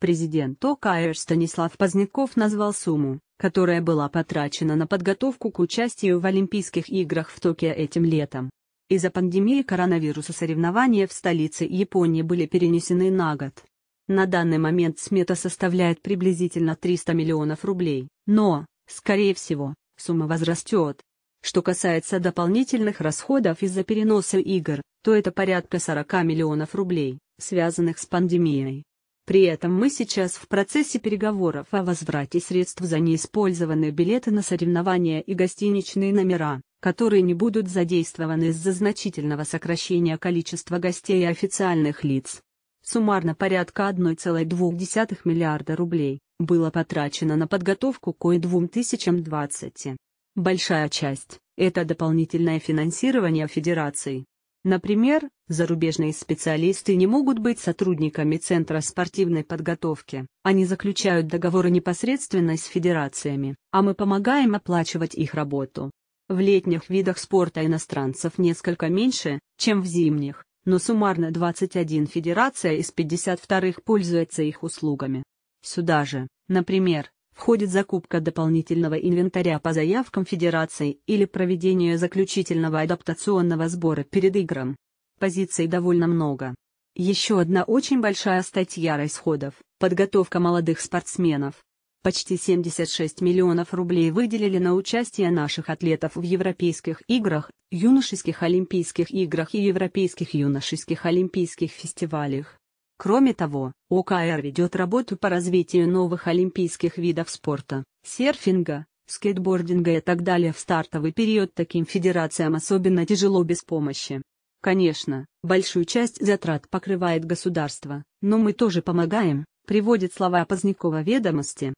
Президент ОКР Станислав Поздняков назвал сумму, которая была потрачена на подготовку к участию в Олимпийских играх в Токио этим летом. Из-за пандемии коронавируса соревнования в столице Японии были перенесены на год. На данный момент смета составляет приблизительно 300 миллионов рублей, но, скорее всего, сумма возрастет. Что касается дополнительных расходов из-за переноса игр, то это порядка 40 миллионов рублей, связанных с пандемией. При этом мы сейчас в процессе переговоров о возврате средств за неиспользованные билеты на соревнования и гостиничные номера, которые не будут задействованы из-за значительного сокращения количества гостей и официальных лиц. Суммарно порядка 1,2 миллиарда рублей было потрачено на подготовку к ОИ-2020. Большая часть – это дополнительное финансирование Федерации, Например, зарубежные специалисты не могут быть сотрудниками Центра спортивной подготовки. Они заключают договоры непосредственно с федерациями, а мы помогаем оплачивать их работу. В летних видах спорта иностранцев несколько меньше, чем в зимних, но суммарно 21 федерация из 52 пользуется их услугами. Сюда же, например, входит закупка дополнительного инвентаря по заявкам Федерации или проведение заключительного адаптационного сбора перед играм. Позиций довольно много. Еще одна очень большая статья расходов – подготовка молодых спортсменов. Почти 76 миллионов рублей выделили на участие наших атлетов в Европейских играх, юношеских Олимпийских играх и Европейских юношеских Олимпийских фестивалях. Кроме того, ОКР ведет работу по развитию новых олимпийских видов спорта, серфинга, скейтбординга и так далее в стартовый период таким федерациям особенно тяжело без помощи. Конечно, большую часть затрат покрывает государство, но мы тоже помогаем, приводит слова Позднякова ведомости.